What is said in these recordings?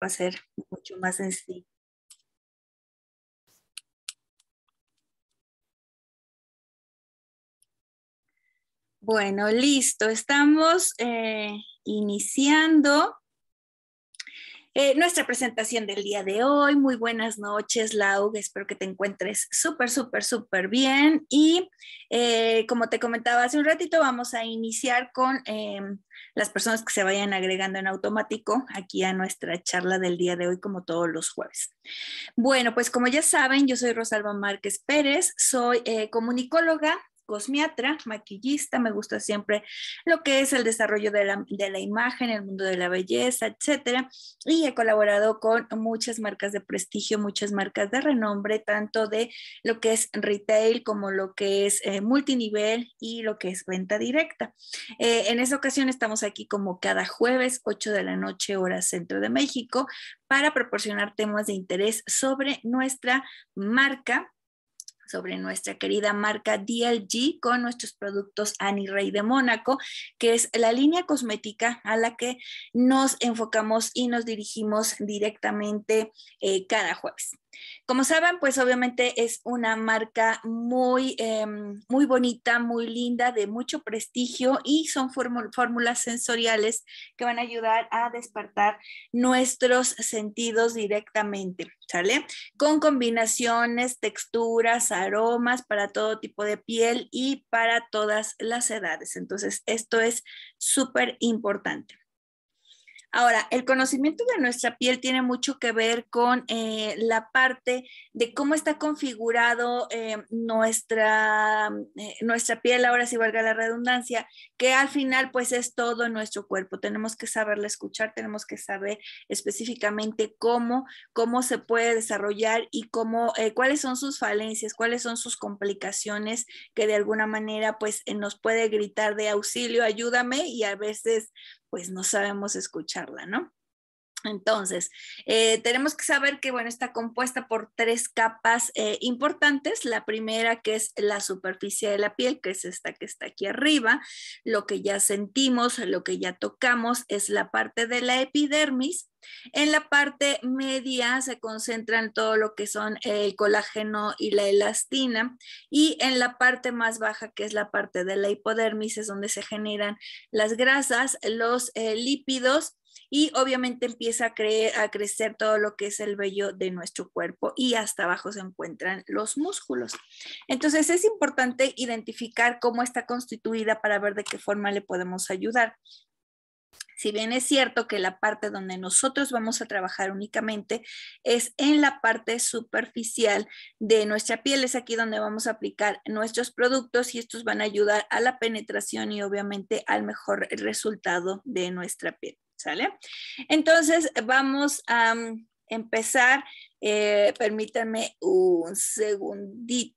va a ser mucho más sencillo. Bueno, listo. Estamos eh, iniciando eh, nuestra presentación del día de hoy. Muy buenas noches, Lau. Espero que te encuentres súper, súper, súper bien. Y eh, como te comentaba hace un ratito, vamos a iniciar con em, las personas que se vayan agregando en automático aquí a nuestra charla del día de hoy, como todos los jueves. Bueno, pues como ya saben, yo soy Rosalba Márquez Pérez, soy eh, comunicóloga cosmiatra, maquillista, me gusta siempre lo que es el desarrollo de la, imagen, el mundo de la belleza, etcétera. Y he colaborado con muchas marcas de prestigio, muchas marcas de renombre, tanto de lo que es retail como lo que es eh, multinivel y lo que es venta directa. Eh, en esa ocasión estamos aquí como cada jueves, 8 de la noche, hora centro de México, para proporcionar temas de interés sobre nuestra marca sobre nuestra querida marca DLG con nuestros productos Annie Rey de Mónaco, que es la línea cosmética a la que nos enfocamos y nos dirigimos directamente eh, cada jueves. Como saben, pues obviamente es una marca muy, eh, muy bonita, muy linda, de mucho prestigio y son fórmulas sensoriales que van a ayudar a despertar nuestros sentidos directamente, ¿sale? Con combinaciones, texturas, aromas para todo tipo de piel y para todas las edades. Entonces, esto es súper importante. Ahora, el conocimiento de nuestra piel tiene mucho que ver con eh, la parte de cómo está configurado eh, nuestra, eh, nuestra piel, ahora si valga la redundancia, que al final pues es todo nuestro cuerpo. Tenemos que saberla escuchar, tenemos que saber específicamente cómo, cómo se puede desarrollar y cómo, cuáles son sus falencias, cuáles son sus complicaciones que de alguna manera pues nos puede gritar de auxilio, ayúdame y a veces pues no sabemos escucharla, ¿no? Entonces, eh, tenemos que saber que, bueno, está compuesta por tres capas eh, importantes. La primera que es la superficie de la piel, que es esta que está aquí arriba. Lo que ya sentimos, lo que ya tocamos, es la parte de la epidermis. En la parte media se concentran todo lo que son el colágeno y la elastina y en la parte más baja, que es la parte de la hipodermis, es donde se generan las grasas, los eh, lípidos y obviamente empieza a, creer, a crecer todo lo que es el vello de nuestro cuerpo y hasta abajo se encuentran los músculos. Entonces es importante identificar cómo está constituida para ver de qué forma le podemos ayudar. Si bien es cierto que la parte donde nosotros vamos a trabajar únicamente es en la parte superficial de nuestra piel, es aquí donde vamos a aplicar nuestros productos y estos van a ayudar a la penetración y obviamente al mejor resultado de nuestra piel. ¿sale? Entonces vamos a mm, empezar. Eh, permítanme un segundito.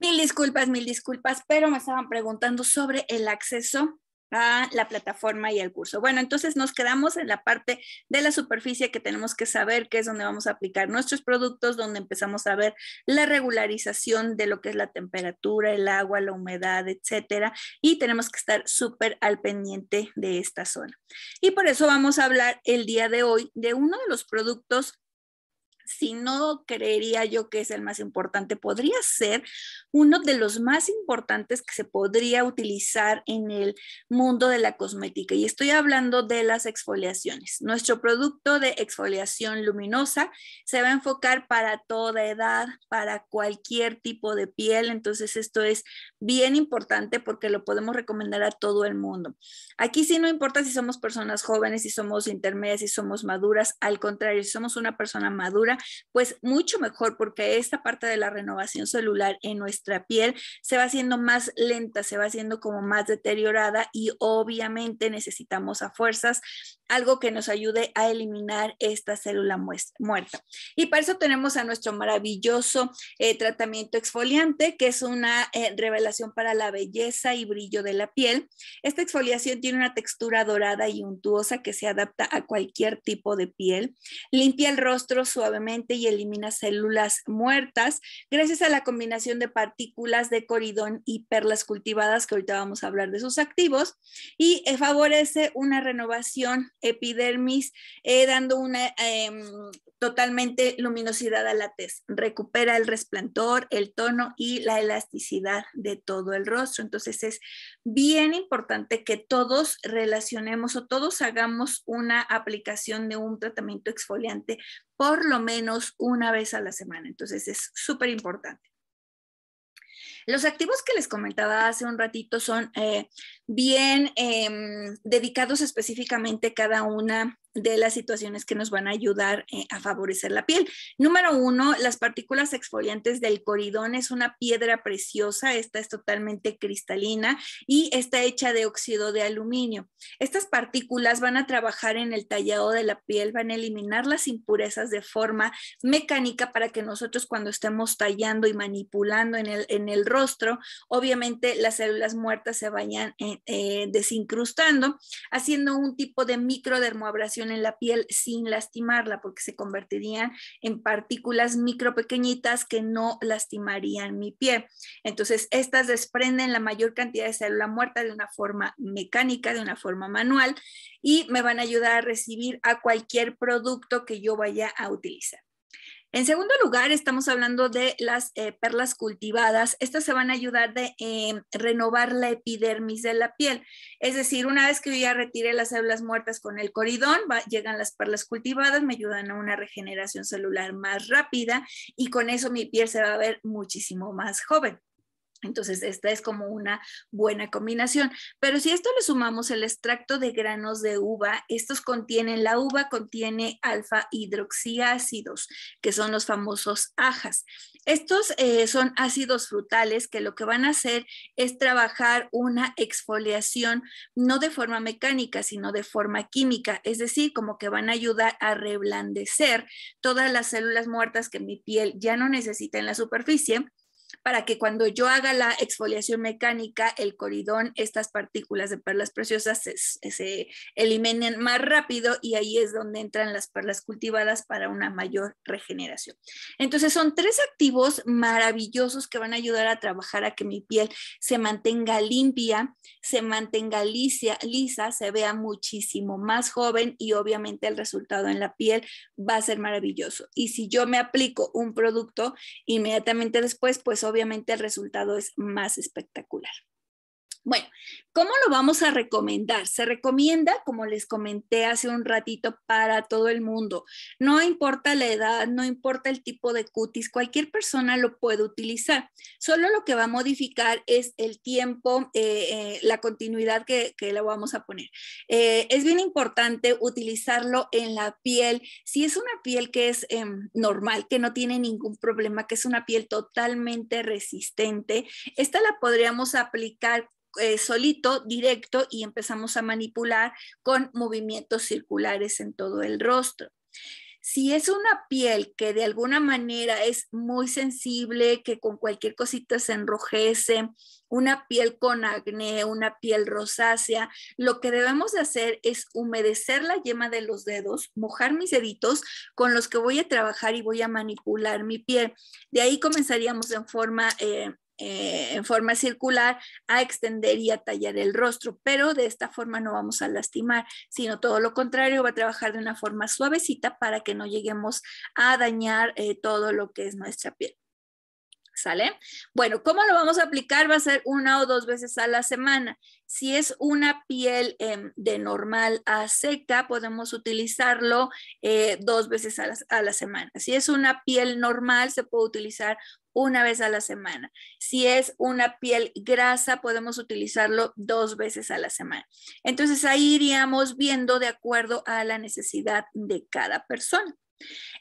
Mil disculpas, mil disculpas, pero me estaban preguntando sobre el acceso a la plataforma y al curso. Bueno, entonces nos quedamos en la parte de la superficie que tenemos que saber, que es donde vamos a aplicar nuestros productos, donde empezamos a ver la regularización de lo que es la temperatura, el agua, la humedad, etcétera, y tenemos que estar súper al pendiente de esta zona. Y por eso vamos a hablar el día de hoy de uno de los productos si no creería yo que es el más importante, podría ser uno de los más importantes que se podría utilizar en el mundo de la cosmética. Y estoy hablando de las exfoliaciones. Nuestro producto de exfoliación luminosa se va a enfocar para toda edad, para cualquier tipo de piel. Entonces esto es bien importante porque lo podemos recomendar a todo el mundo. Aquí sí no importa si somos personas jóvenes, si somos intermedias, si somos maduras. Al contrario, si somos una persona madura, pues mucho mejor porque esta parte de la renovación celular en nuestra piel se va haciendo más lenta, se va haciendo como más deteriorada y obviamente necesitamos a fuerzas algo que nos ayude a eliminar esta célula muerta. Y para eso tenemos a nuestro maravilloso eh, tratamiento exfoliante, que es una eh, revelación para la belleza y brillo de la piel. Esta exfoliación tiene una textura dorada y untuosa que se adapta a cualquier tipo de piel. Limpia el rostro suavemente y elimina células muertas gracias a la combinación de partículas de coridón y perlas cultivadas, que ahorita vamos a hablar de sus activos, y eh, favorece una renovación epidermis, eh, dando una em, totalmente luminosidad a la tez, recupera el resplandor, el tono y la elasticidad de todo el rostro. Entonces es bien importante que todos relacionemos o todos hagamos una aplicación de un tratamiento exfoliante por lo menos una vez a la semana. Entonces es súper importante. Los activos que les comentaba hace un ratito son eh, bien em, dedicados específicamente cada una de las situaciones que nos van a ayudar eh, a favorecer la piel. Número uno, las partículas exfoliantes del coridón es una piedra preciosa, esta es totalmente cristalina y está hecha de óxido de aluminio. Estas partículas van a trabajar en el tallado de la piel, van a eliminar las impurezas de forma mecánica para que nosotros cuando estemos tallando y manipulando en el, en el rostro, obviamente las células muertas se vayan eh, eh, desincrustando, haciendo un tipo de microdermoabrasión en la piel sin lastimarla, porque se convertirían en partículas micro pequeñitas que no lastimarían mi piel. Entonces, estas desprenden la mayor cantidad de célula muerta de una forma mecánica, de una forma manual, y me van a ayudar a recibir a cualquier producto que yo vaya a utilizar. En segundo lugar, estamos hablando de las eh, perlas cultivadas. Estas se van a ayudar de em, renovar la epidermis de la piel. Es decir, una vez que yo ya retire las células muertas con el coridón, llegan las perlas cultivadas, me ayudan a una regeneración celular más rápida y con eso mi piel se va a ver muchísimo más joven. Entonces, esta es como una buena combinación. Pero si a esto le sumamos el extracto de granos de uva, estos contienen, la uva contiene alfa hidroxiácidos, que son los famosos ajas. Estos eh, son ácidos frutales que lo que van a hacer es trabajar una exfoliación, no de forma mecánica, sino de forma química, es decir, como que van a ayudar a reblandecer todas las células muertas que mi piel ya no necesita en la superficie para que cuando yo haga la exfoliación mecánica, el coridón, estas partículas de perlas preciosas se, eliminen más rápido y ahí es donde entran las perlas cultivadas para una mayor regeneración. Entonces son tres activos maravillosos que van a ayudar a trabajar a que mi piel se mantenga limpia, se mantenga lisa, lisa se vea muchísimo más joven y obviamente el resultado en la piel va a ser maravilloso. Y si yo me aplico un producto, inmediatamente después, pues obviamente el resultado es más espectacular. Bueno, ¿cómo lo vamos a recomendar? Se recomienda, como les comenté hace un ratito, para todo el mundo. No importa la edad, no importa el tipo de cutis, cualquier persona lo puede utilizar. Solo lo que va a modificar es el tiempo, eh, eh, la continuidad que, que, lo vamos a poner. Eh, es bien importante utilizarlo en la piel. Si es una piel que es em, normal, que no tiene ningún problema, que es una piel totalmente resistente, esta la podríamos aplicar eh, solito, directo, y empezamos a manipular con movimientos circulares en todo el rostro. Si es una piel que de alguna manera es muy sensible, que con cualquier cosita se enrojece, una piel con acné, una piel rosácea, lo que debemos de hacer es humedecer la yema de los dedos, mojar mis deditos con los que voy a trabajar y voy a manipular mi piel. De ahí comenzaríamos en forma eh, eh, en forma circular a extender y a tallar el rostro, pero de esta forma no vamos a lastimar, sino todo lo contrario, va a trabajar de una forma suavecita para que no lleguemos a dañar eh, todo lo que es nuestra piel. ¿Sale? Bueno, ¿cómo lo vamos a aplicar? Va a ser una o dos veces a la semana. Si es una piel em, de normal a seca, podemos utilizarlo eh, dos veces a la, a la, semana. Si es una piel normal, se puede utilizar una vez a la semana. Si es una piel grasa, podemos utilizarlo dos veces a la semana. Entonces ahí iríamos viendo de acuerdo a la necesidad de cada persona.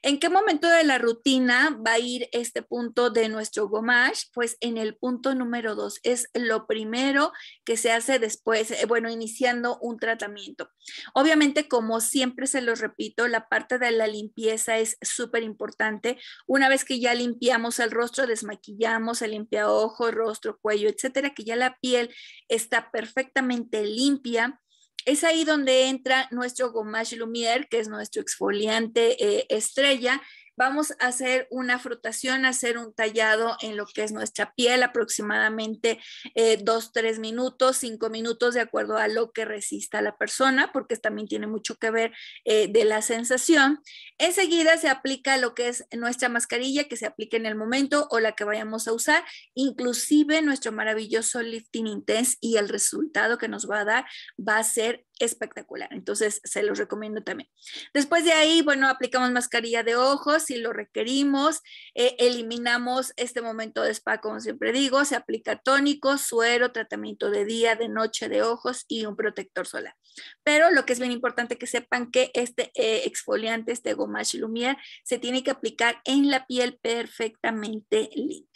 ¿En qué momento de la rutina va a ir este punto de nuestro gomage? Pues en el punto número dos, es lo primero que se hace después, eh, bueno, iniciando un tratamiento. Obviamente, como siempre se los repito, la parte de la limpieza es súper importante. Una vez que ya limpiamos el rostro, desmaquillamos, se limpia ojo, rostro, cuello, etcétera, que ya la piel está perfectamente limpia, es ahí donde entra nuestro Gommage Lumière, que es nuestro exfoliante eh, estrella, Vamos a hacer una frotación, hacer un tallado en lo que es nuestra piel, aproximadamente eh, dos, tres minutos, cinco minutos, de acuerdo a lo que resista la persona, porque también tiene mucho que ver eh, de la sensación. Enseguida se aplica lo que es nuestra mascarilla, que se aplique en el momento o la que vayamos a usar, inclusive nuestro maravilloso lifting intense y el resultado que nos va a dar va a ser espectacular. Entonces, se los recomiendo también. Después de ahí, bueno, aplicamos mascarilla de ojos si lo requerimos. Eh, eliminamos este momento de spa, como siempre digo. Se aplica tónico, suero, tratamiento de día, de noche, de ojos y un protector solar. Pero lo que es bien importante que sepan que este eh, exfoliante, este Gomache Lumière, se tiene que aplicar en la piel perfectamente limpia.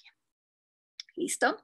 ¿Listo?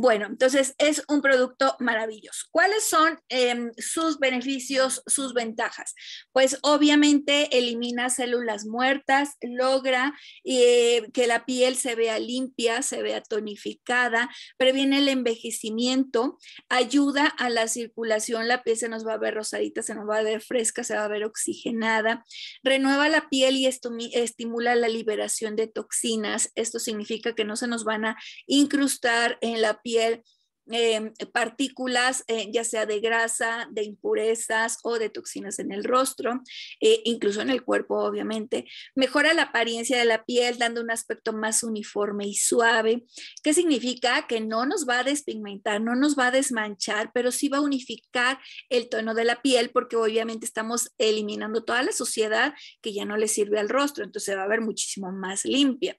Bueno, entonces es un producto maravilloso. ¿Cuáles son em, sus beneficios, sus ventajas? Pues obviamente elimina células muertas, logra eh, que la piel se vea limpia, se vea tonificada, previene el envejecimiento, ayuda a la circulación, la piel se nos va a ver rosadita, se nos va a ver fresca, se va a ver oxigenada, renueva la piel y estimula la liberación de toxinas. Esto significa que no se nos van a incrustar en la piel piel em, partículas, eh, ya sea de grasa, de impurezas o de toxinas en el rostro, eh, incluso en el cuerpo, obviamente. Mejora la apariencia de la piel, dando un aspecto más uniforme y suave, que significa que no nos va a despigmentar, no nos va a desmanchar, pero sí va a unificar el tono de la piel, porque obviamente estamos eliminando toda la suciedad que ya no le sirve al rostro, entonces va a ver muchísimo más limpia.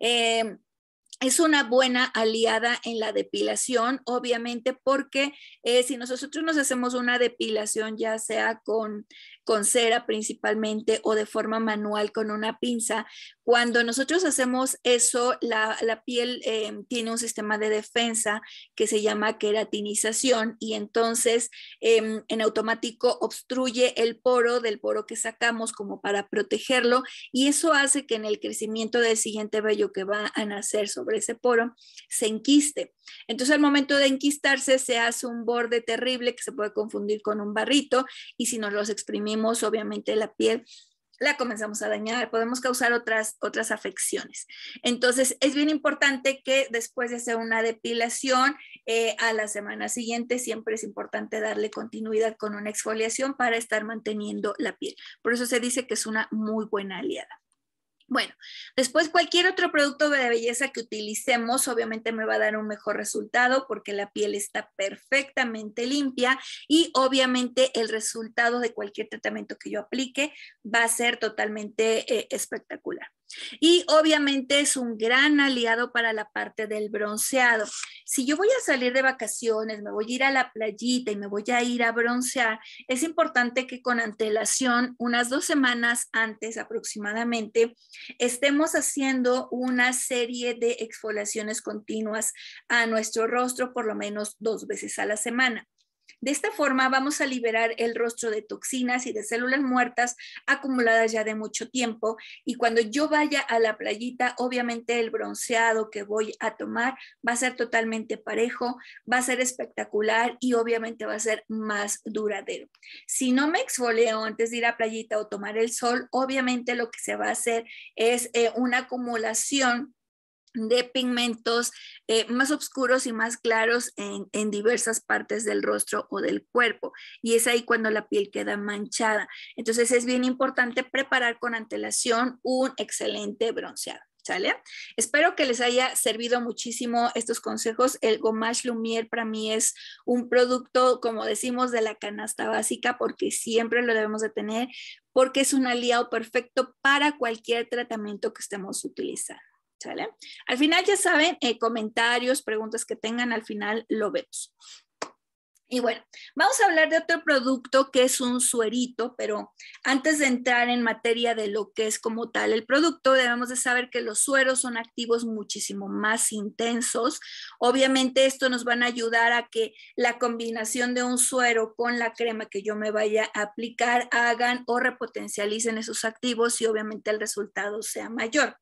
Em, es una buena aliada en la depilación, obviamente, porque eh, si nosotros nos hacemos una depilación, ya sea con, con cera principalmente o de forma manual con una pinza, cuando nosotros hacemos eso, la, piel eh, tiene un sistema de defensa que se llama queratinización y entonces em, en automático obstruye el poro del poro que sacamos como para protegerlo y eso hace que en el crecimiento del siguiente vello que va a nacer sobre por ese poro, se enquiste. Entonces al momento de enquistarse se hace un borde terrible que se puede confundir con un barrito y si nos los exprimimos, obviamente la piel la comenzamos a dañar, podemos causar otras, otras afecciones. Entonces, es bien importante que después de hacer una depilación, eh, a la semana siguiente siempre es importante darle continuidad con una exfoliación para estar manteniendo la piel. Por eso se dice que es una muy buena aliada. Bueno, después cualquier otro producto de belleza que utilicemos obviamente me va a dar un mejor resultado porque la piel está perfectamente limpia y obviamente el resultado de cualquier tratamiento que yo aplique va a ser totalmente eh, espectacular. Y obviamente es un gran aliado para la parte del bronceado. Si yo voy a salir de vacaciones, me voy a ir a la playita y me voy a ir a broncear, es importante que con antelación, unas dos semanas antes aproximadamente, estemos haciendo una serie de exfoliaciones continuas a nuestro rostro por lo menos dos veces a la semana. De esta forma vamos a liberar el rostro de toxinas y de células muertas acumuladas ya de mucho tiempo y cuando yo vaya a la playita, obviamente el bronceado que voy a tomar va a ser totalmente parejo, va a ser espectacular y obviamente va a ser más duradero. Si no me exfolio antes de ir a playita o tomar el sol, obviamente lo que se va a hacer es eh, una acumulación de pigmentos eh, más oscuros y más claros en, diversas partes del rostro o del cuerpo. Y es ahí cuando la piel queda manchada. Entonces es bien importante preparar con antelación un excelente bronceado. ¿Sale? Espero que les haya servido muchísimo estos consejos. El Gommage Lumière para mí es un producto, como decimos, de la canasta básica porque siempre lo debemos de tener porque es un aliado perfecto para cualquier tratamiento que estemos utilizando. Al final ya saben, eh, comentarios, preguntas que tengan, al final lo vemos. Y bueno, vamos a hablar de otro producto que es un suerito, pero antes de entrar en materia de lo que es como tal el producto, debemos de saber que los sueros son activos muchísimo más intensos. Obviamente esto nos van a ayudar a que la combinación de un suero con la crema que yo me vaya a aplicar hagan o repotencialicen esos activos y obviamente el resultado sea mayor.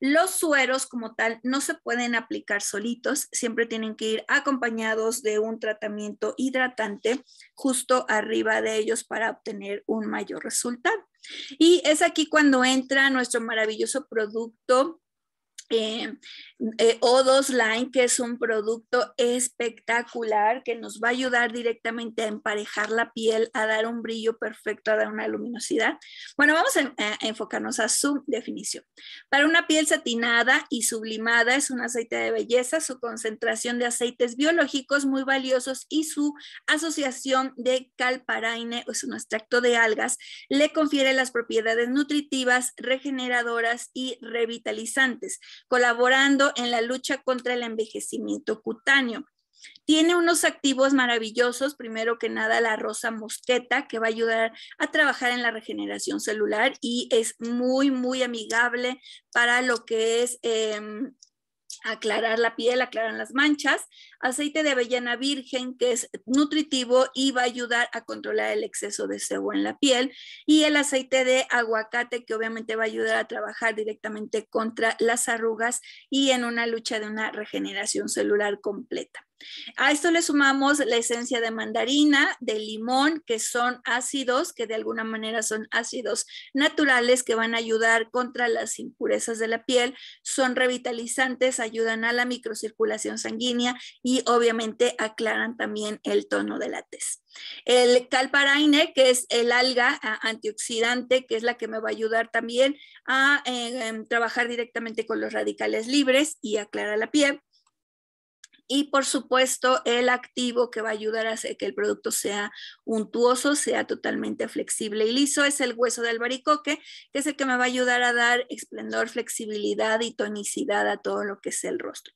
Los sueros como tal no se pueden aplicar solitos, siempre tienen que ir acompañados de un tratamiento hidratante justo arriba de ellos para obtener un mayor resultado. Y es aquí cuando entra nuestro maravilloso producto eh, O2 Line, que es un producto espectacular que nos va a ayudar directamente a emparejar la piel, a dar un brillo perfecto, a dar una luminosidad. Bueno, vamos a, a enfocarnos a su definición. Para una piel satinada y sublimada es un aceite de belleza, su concentración de aceites biológicos muy valiosos y su asociación de calparaine, es un extracto de algas, le confiere las propiedades nutritivas, regeneradoras y revitalizantes colaborando en la lucha contra el envejecimiento cutáneo. Tiene unos activos maravillosos, primero que nada la rosa mosqueta, que va a ayudar a trabajar en la regeneración celular y es muy, muy amigable para lo que es em, aclarar la piel, aclarar las manchas. Aceite de avellana virgen, que es nutritivo y va a ayudar a controlar el exceso de sebo en la piel. Y el aceite de aguacate, que obviamente va a ayudar a trabajar directamente contra las arrugas y en una lucha de una regeneración celular completa. A esto le sumamos la esencia de mandarina, de limón, que son ácidos, que de alguna manera son ácidos naturales que van a ayudar contra las impurezas de la piel, son revitalizantes, ayudan a la microcirculación sanguínea y obviamente aclaran también el tono de la tez. El calparaine, que es el alga antioxidante, que es la que me va a ayudar también a eh, em, trabajar directamente con los radicales libres y aclara la piel. Y por supuesto, el activo que va a ayudar a que el producto sea untuoso, sea totalmente flexible y liso, es el hueso del baricoque, que es el que me va a ayudar a dar esplendor, flexibilidad y tonicidad a todo lo que es el rostro.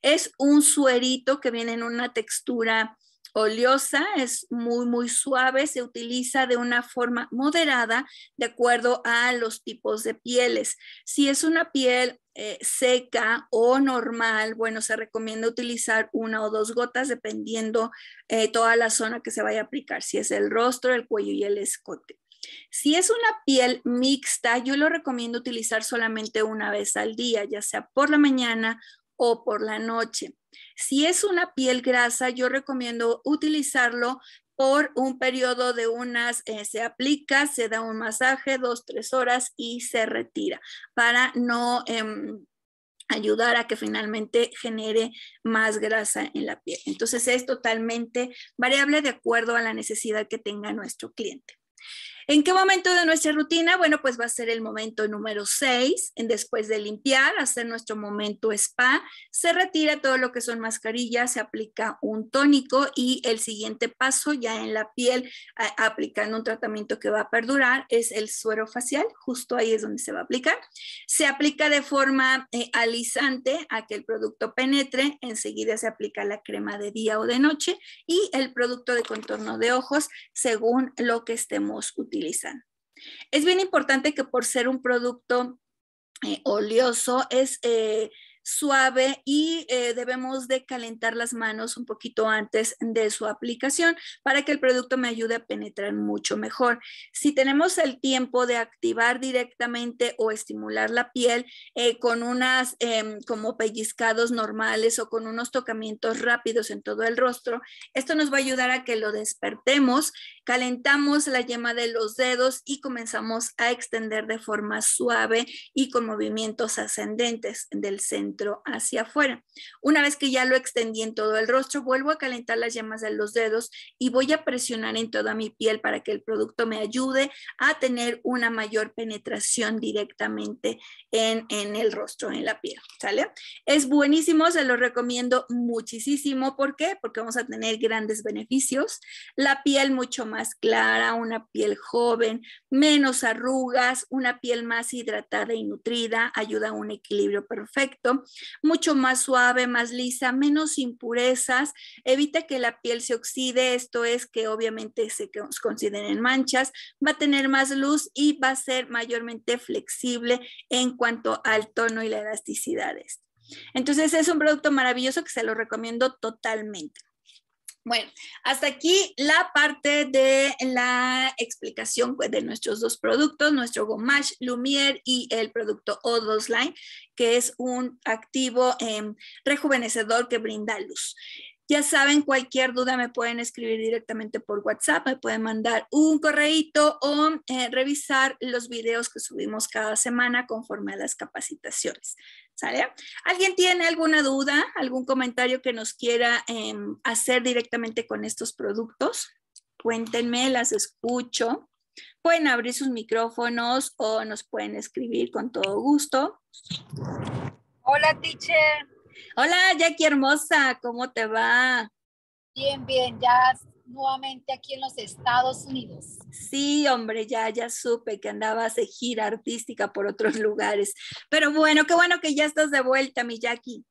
Es un suerito que viene en una textura oleosa, es muy, muy suave, se utiliza de una forma moderada de acuerdo a los tipos de pieles. Si es una piel eh, seca o normal, bueno, se recomienda utilizar una o dos gotas dependiendo eh, toda la zona que se vaya a aplicar, si es el rostro, el cuello y el escote. Si es una piel mixta, yo lo recomiendo utilizar solamente una vez al día, ya sea por la mañana o por la noche. Si es una piel grasa, yo recomiendo utilizarlo por un periodo de unas, eh, se aplica, se da un masaje, dos, tres horas y se retira para no em, ayudar a que finalmente genere más grasa en la piel. Entonces es totalmente variable de acuerdo a la necesidad que tenga nuestro cliente. ¿En qué momento de nuestra rutina? Bueno, pues va a ser el momento número 6, después de limpiar, hacer nuestro momento spa, se retira todo lo que son mascarillas, se aplica un tónico y el siguiente paso ya en la piel, aplicando un tratamiento que va a perdurar, es el suero facial, justo ahí es donde se va a aplicar. Se aplica de forma eh, alisante a que el producto penetre, enseguida se aplica la crema de día o de noche y el producto de contorno de ojos según lo que estemos utilizando es bien importante que por ser un producto eh, oleoso es eh, suave y eh, debemos de calentar las manos un poquito antes de su aplicación para que el producto me ayude a penetrar mucho mejor. Si tenemos el tiempo de activar directamente o estimular la piel eh, con unas em, como pellizcados normales o con unos tocamientos rápidos en todo el rostro, esto nos va a ayudar a que lo despertemos, calentamos la yema de los dedos y comenzamos a extender de forma suave y con movimientos ascendentes del centro hacia afuera. Una vez que ya lo extendí en todo el rostro, vuelvo a calentar las yemas de los dedos y voy a presionar en toda mi piel para que el producto me ayude a tener una mayor penetración directamente en, en el rostro, en la piel, ¿sale? Es buenísimo, se lo recomiendo muchísimo. ¿Por qué? Porque vamos a tener grandes beneficios. La piel mucho más clara, una piel joven, menos arrugas, una piel más hidratada y nutrida, ayuda a un equilibrio perfecto, mucho más suave, más lisa, menos impurezas, evita que la piel se oxide, esto es que obviamente se consideren manchas, va a tener más luz y va a ser mayormente flexible en cuanto al tono y la elasticidad. Entonces es un producto maravilloso que se lo recomiendo totalmente. Bueno, hasta aquí la parte de la explicación pues, de nuestros dos productos, nuestro Gomash Lumiere y el producto O2 Line, que es un activo em, rejuvenecedor que brinda luz. Ya saben, cualquier duda me pueden escribir directamente por WhatsApp, me pueden mandar un correíto o eh, revisar los videos que subimos cada semana conforme a las capacitaciones. ¿Sale? ¿Alguien tiene alguna duda, algún comentario que nos quiera em, hacer directamente con estos productos? Cuéntenme, las escucho. Pueden abrir sus micrófonos o nos pueden escribir con todo gusto. Hola, teacher. Hola, Jackie hermosa, ¿cómo te va? Bien, bien, ya nuevamente aquí en los Estados Unidos. Sí, hombre, ya, ya supe que andabas de gira artística por otros lugares. Pero bueno, qué bueno que ya estás de vuelta, mi Jackie.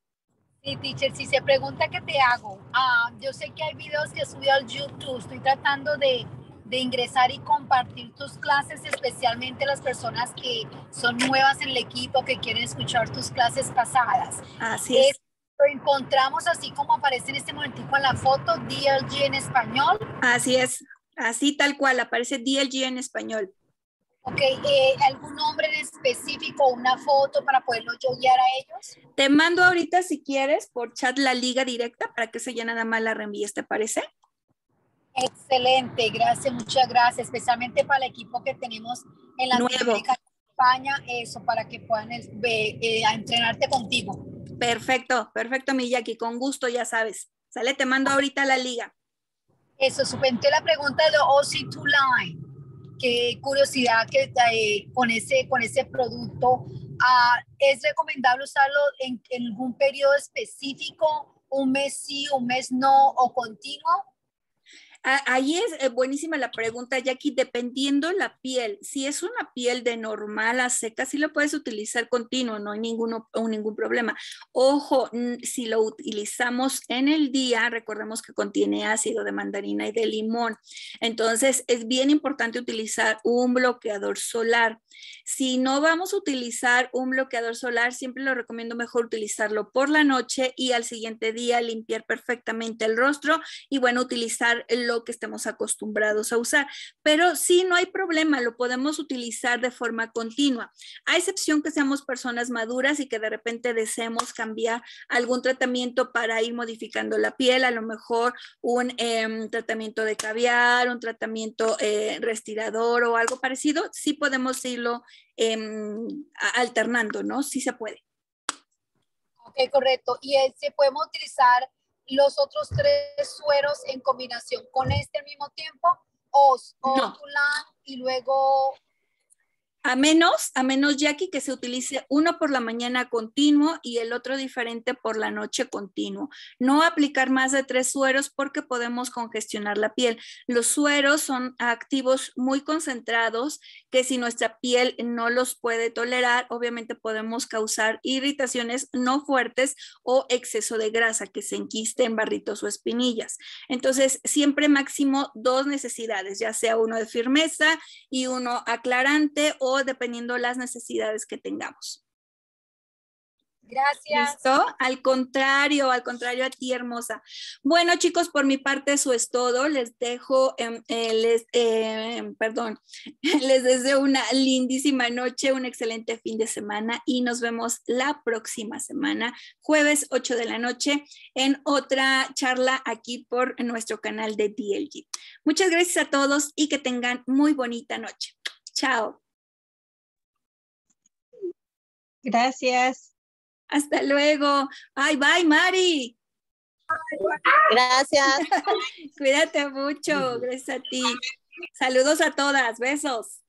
Sí, teacher, si se pregunta qué te hago, ah, yo sé que hay videos que subí al YouTube, estoy tratando de de ingresar y compartir tus clases, especialmente las personas que son nuevas en el equipo, que quieren escuchar tus clases pasadas. Así es. lo encontramos así como aparece en este momentico en la foto, DLG en español. Así es, así tal cual, aparece DLG en español. Ok, eh, ¿algún nombre específico, una foto para poderlo yo guiar a ellos? Te mando ahorita si quieres por chat la liga directa para que se llene nada más la reenvíes, ¿te parece? Excelente, gracias, muchas gracias, especialmente para el equipo que tenemos en la nueva España, eso, para que puedan eh, eh, entrenarte contigo. Perfecto, perfecto, mi con gusto, ya sabes. Sale, te mando ahorita a la liga. Eso, supenté la pregunta de OC2 Line. Qué curiosidad que eh, con, ese, con ese producto. Ah, ¿Es recomendable usarlo en, en algún periodo específico? ¿Un mes sí, un mes no o continuo? Ahí es eh, buenísima la pregunta, Jackie. Dependiendo la piel, si es una piel de normal a seca, sí lo puedes utilizar continuo, no hay ninguno, ningún problema. Ojo, si lo utilizamos en el día, recordemos que contiene ácido de mandarina y de limón. Entonces, es bien importante utilizar un bloqueador solar. Si no vamos a utilizar un bloqueador solar, siempre lo recomiendo mejor utilizarlo por la noche y al siguiente día limpiar perfectamente el rostro y bueno, utilizar el que estemos acostumbrados a usar. Pero sí, no hay problema, lo podemos utilizar de forma continua, a excepción que seamos personas maduras y que de repente deseemos cambiar algún tratamiento para ir modificando la piel, a lo mejor un em, tratamiento de caviar, un tratamiento eh, restirador o algo parecido, sí podemos irlo em, alternando, ¿no? Sí se puede. Ok, correcto. Y eh, se podemos utilizar los otros tres sueros en combinación con este al mismo tiempo? Os, no. y luego... A menos, a menos, Jackie, que se utilice uno por la mañana continuo y el otro diferente por la noche continuo. No aplicar más de tres sueros porque podemos congestionar la piel. Los sueros son activos muy concentrados que si nuestra piel no los puede tolerar, obviamente podemos causar irritaciones no fuertes o exceso de grasa que se enquiste en barritos o espinillas. Entonces, siempre máximo dos necesidades, ya sea uno de firmeza y uno aclarante o dependiendo las necesidades que tengamos. Gracias. Al contrario, al contrario a ti, hermosa. Bueno, chicos, por mi parte eso es todo. Les dejo, em, eh, les, em, perdón, les deseo una lindísima noche, un excelente fin de semana y nos vemos la próxima semana, jueves 8 de la noche, en otra charla aquí por nuestro canal de DLG. Muchas gracias a todos y que tengan muy bonita noche. Chao. Gracias. Hasta luego. Bye, bye, Mari. Gracias. Cuídate mucho. Gracias a ti. Saludos a todas. Besos.